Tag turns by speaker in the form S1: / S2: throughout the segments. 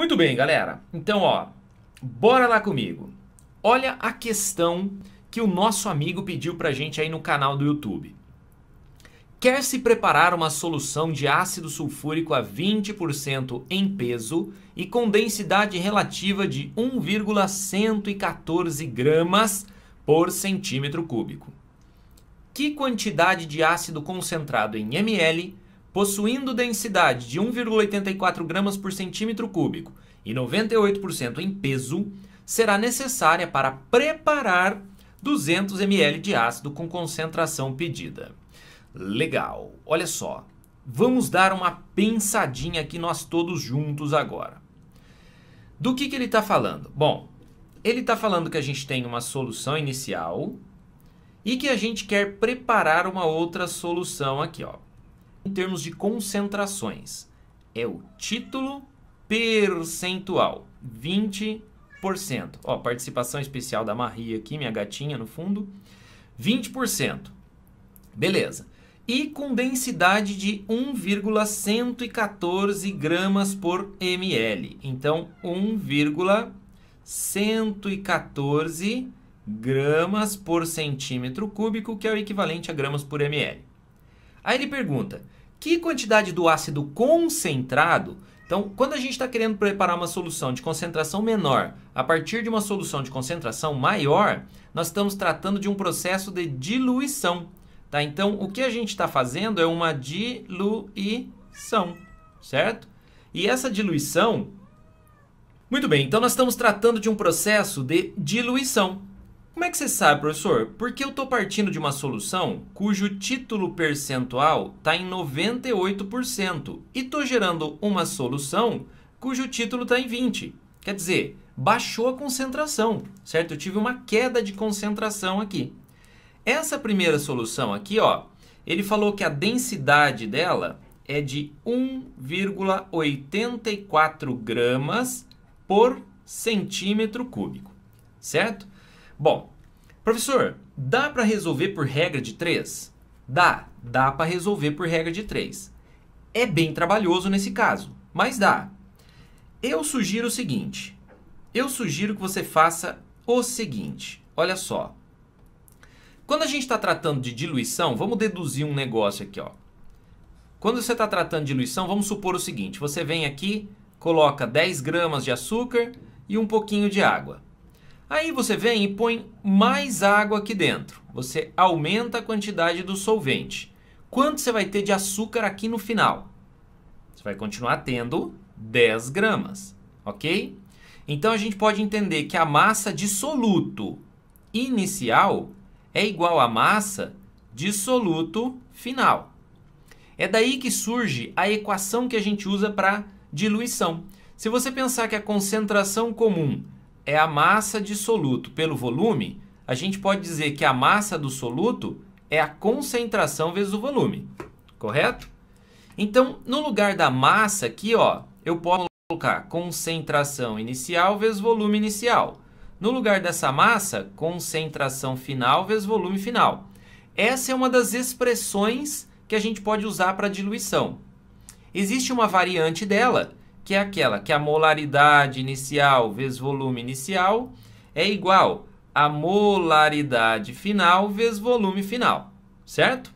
S1: Muito bem, galera. Então, ó, bora lá comigo. Olha a questão que o nosso amigo pediu pra gente aí no canal do YouTube. Quer se preparar uma solução de ácido sulfúrico a 20% em peso e com densidade relativa de 1,114 gramas por centímetro cúbico. Que quantidade de ácido concentrado em ml possuindo densidade de 1,84 gramas por centímetro cúbico e 98% em peso, será necessária para preparar 200 ml de ácido com concentração pedida. Legal, olha só, vamos dar uma pensadinha aqui nós todos juntos agora. Do que, que ele está falando? Bom, ele está falando que a gente tem uma solução inicial e que a gente quer preparar uma outra solução aqui, ó em termos de concentrações. É o título percentual, 20%. Ó, participação especial da Maria aqui, minha gatinha no fundo, 20%. Beleza. E com densidade de 1,114 gramas por ml. Então, 1,114 gramas por centímetro cúbico, que é o equivalente a gramas por ml. Aí ele pergunta: que quantidade do ácido concentrado? Então, quando a gente está querendo preparar uma solução de concentração menor a partir de uma solução de concentração maior, nós estamos tratando de um processo de diluição. Tá? Então, o que a gente está fazendo é uma diluição, certo? E essa diluição. Muito bem, então nós estamos tratando de um processo de diluição. Como é que você sabe, professor? Porque eu estou partindo de uma solução cujo título percentual está em 98% e estou gerando uma solução cujo título está em 20%. Quer dizer, baixou a concentração, certo? Eu tive uma queda de concentração aqui. Essa primeira solução aqui, ó, ele falou que a densidade dela é de 1,84 gramas por centímetro cúbico, certo? Bom, professor, dá para resolver por regra de 3? Dá, dá para resolver por regra de 3. É bem trabalhoso nesse caso, mas dá. Eu sugiro o seguinte. Eu sugiro que você faça o seguinte. Olha só. Quando a gente está tratando de diluição, vamos deduzir um negócio aqui, ó. Quando você está tratando de diluição, vamos supor o seguinte: você vem aqui, coloca 10 gramas de açúcar e um pouquinho de água. Aí você vem e põe mais água aqui dentro. Você aumenta a quantidade do solvente. Quanto você vai ter de açúcar aqui no final? Você vai continuar tendo 10 gramas, ok? Então a gente pode entender que a massa de soluto inicial é igual à massa de soluto final. É daí que surge a equação que a gente usa para diluição. Se você pensar que a concentração comum é a massa de soluto pelo volume, a gente pode dizer que a massa do soluto é a concentração vezes o volume, correto? Então, no lugar da massa aqui, ó, eu posso colocar concentração inicial vezes volume inicial. No lugar dessa massa, concentração final vezes volume final. Essa é uma das expressões que a gente pode usar para diluição. Existe uma variante dela que é aquela que a molaridade inicial vezes volume inicial é igual a molaridade final vezes volume final, certo?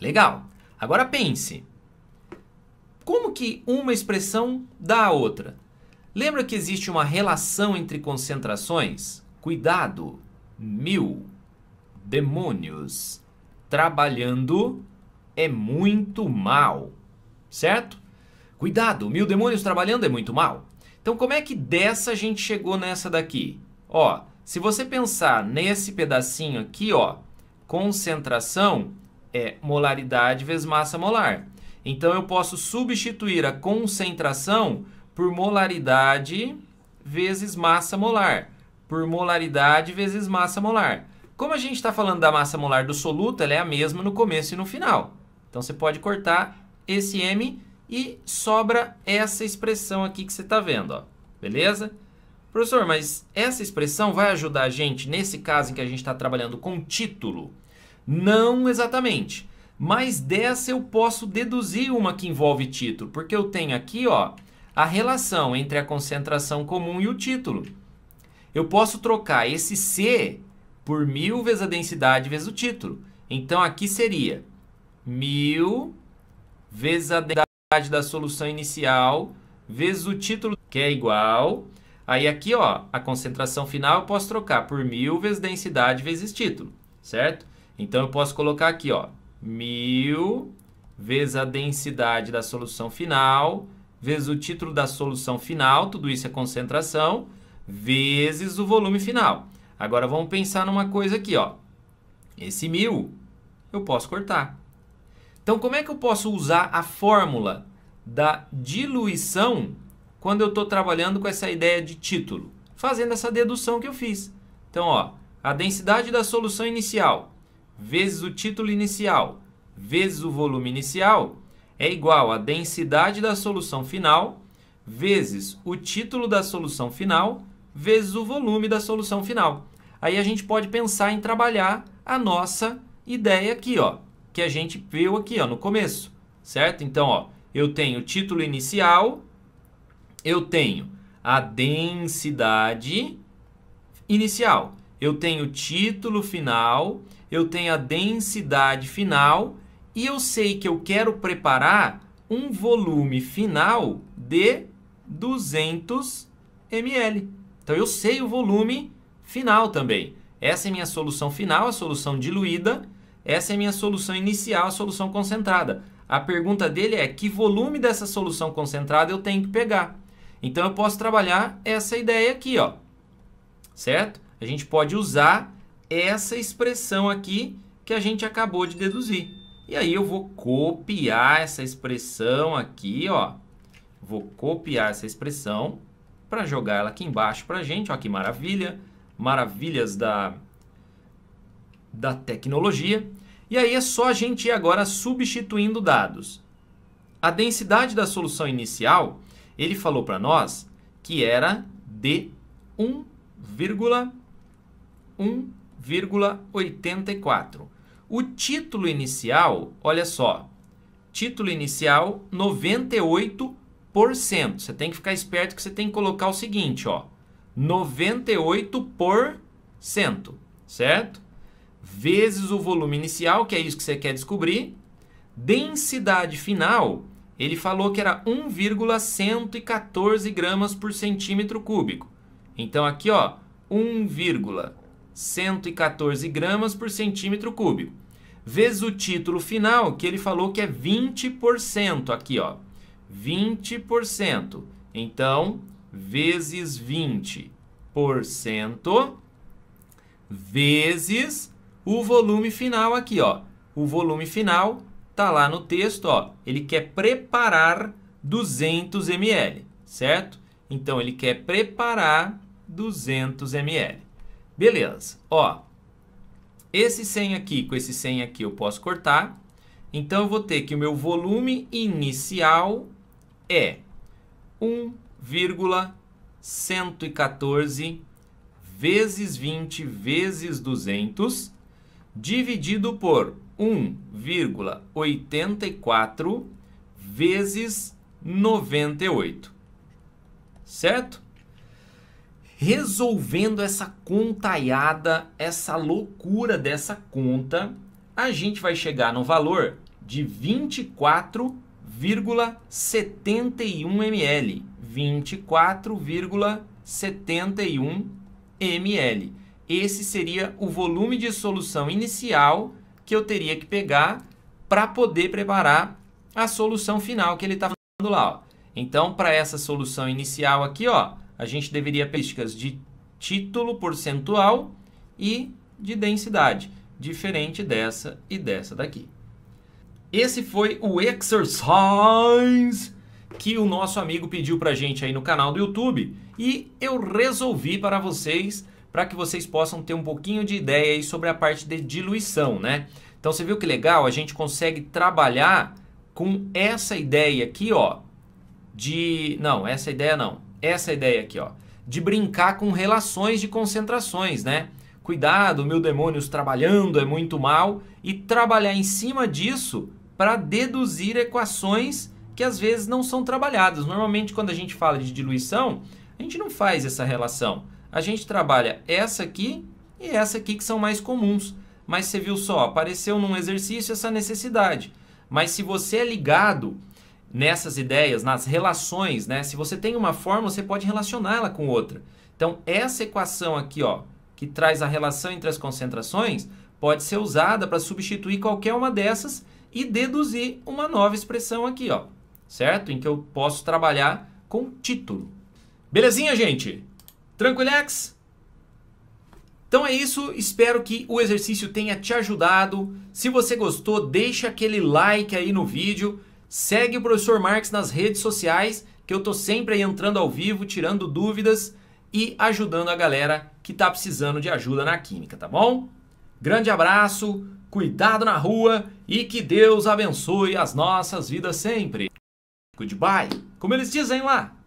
S1: Legal. Agora pense. Como que uma expressão dá a outra? Lembra que existe uma relação entre concentrações? Cuidado, mil demônios trabalhando é muito mal, certo? Cuidado, mil demônios trabalhando é muito mal. Então, como é que dessa a gente chegou nessa daqui? Ó, se você pensar nesse pedacinho aqui, ó, concentração é molaridade vezes massa molar. Então, eu posso substituir a concentração por molaridade vezes massa molar, por molaridade vezes massa molar. Como a gente está falando da massa molar do soluto, ela é a mesma no começo e no final. Então, você pode cortar esse M e sobra essa expressão aqui que você está vendo, ó. beleza? Professor, mas essa expressão vai ajudar a gente nesse caso em que a gente está trabalhando com título? Não exatamente, mas dessa eu posso deduzir uma que envolve título, porque eu tenho aqui ó, a relação entre a concentração comum e o título. Eu posso trocar esse C por mil vezes a densidade vezes o título. Então aqui seria mil vezes a densidade da solução inicial vezes o título, que é igual. Aí aqui, ó, a concentração final eu posso trocar por mil vezes densidade vezes título, certo? Então eu posso colocar aqui, ó, mil vezes a densidade da solução final vezes o título da solução final, tudo isso é concentração, vezes o volume final. Agora vamos pensar numa coisa aqui, ó. Esse mil eu posso cortar. Então, como é que eu posso usar a fórmula da diluição quando eu estou trabalhando com essa ideia de título? Fazendo essa dedução que eu fiz. Então, ó, a densidade da solução inicial vezes o título inicial vezes o volume inicial é igual à densidade da solução final vezes o título da solução final vezes o volume da solução final. Aí a gente pode pensar em trabalhar a nossa ideia aqui, ó que a gente viu aqui ó, no começo, certo? Então, ó, eu tenho o título inicial, eu tenho a densidade inicial, eu tenho o título final, eu tenho a densidade final e eu sei que eu quero preparar um volume final de 200 ml. Então eu sei o volume final também. Essa é minha solução final, a solução diluída essa é a minha solução inicial, a solução concentrada. A pergunta dele é que volume dessa solução concentrada eu tenho que pegar. Então eu posso trabalhar essa ideia aqui, ó. Certo? A gente pode usar essa expressão aqui que a gente acabou de deduzir. E aí eu vou copiar essa expressão aqui, ó. Vou copiar essa expressão para jogar ela aqui embaixo para a gente. Olha que maravilha. Maravilhas da, da tecnologia. E aí é só a gente ir agora substituindo dados. A densidade da solução inicial, ele falou para nós que era de 1,1,84. O título inicial, olha só, título inicial 98%. Você tem que ficar esperto que você tem que colocar o seguinte, ó, 98%, certo? vezes o volume inicial, que é isso que você quer descobrir. Densidade final, ele falou que era 1,114 gramas por centímetro cúbico. Então aqui, ó, 1,114 gramas por centímetro cúbico. Vezes o título final, que ele falou que é 20%, aqui, ó, 20%. Então, vezes 20% vezes o volume final aqui, ó. O volume final tá lá no texto, ó. Ele quer preparar 200 ml, certo? Então ele quer preparar 200 ml. Beleza. Ó, esse 100 aqui com esse 100 aqui eu posso cortar. Então eu vou ter que o meu volume inicial é 1,114 vezes 20 vezes 200 dividido por 1,84 vezes 98. Certo? Resolvendo essa contaiada, essa loucura dessa conta, a gente vai chegar no valor de 24,71 ml. 24,71 ml esse seria o volume de solução inicial que eu teria que pegar para poder preparar a solução final que ele está falando lá. Ó. Então, para essa solução inicial aqui, ó, a gente deveria pesquisas de título percentual e de densidade, diferente dessa e dessa daqui. Esse foi o exercise que o nosso amigo pediu para gente aí no canal do YouTube e eu resolvi para vocês para que vocês possam ter um pouquinho de ideia aí sobre a parte de diluição, né? Então você viu que legal? A gente consegue trabalhar com essa ideia aqui, ó, de não, essa ideia não. Essa ideia aqui, ó, de brincar com relações de concentrações, né? Cuidado, meu demônios trabalhando é muito mal e trabalhar em cima disso para deduzir equações que às vezes não são trabalhadas. Normalmente quando a gente fala de diluição, a gente não faz essa relação. A gente trabalha essa aqui e essa aqui que são mais comuns. Mas você viu só, apareceu num exercício essa necessidade. Mas se você é ligado nessas ideias, nas relações, né? Se você tem uma fórmula, você pode relacioná-la com outra. Então, essa equação aqui, ó, que traz a relação entre as concentrações, pode ser usada para substituir qualquer uma dessas e deduzir uma nova expressão aqui, ó, certo? Em que eu posso trabalhar com título. Belezinha, gente? Tranquilex? Então é isso, espero que o exercício tenha te ajudado. Se você gostou, deixa aquele like aí no vídeo. Segue o professor Marx nas redes sociais, que eu tô sempre aí entrando ao vivo, tirando dúvidas e ajudando a galera que tá precisando de ajuda na química, tá bom? Grande abraço, cuidado na rua e que Deus abençoe as nossas vidas sempre. Goodbye, como eles dizem lá.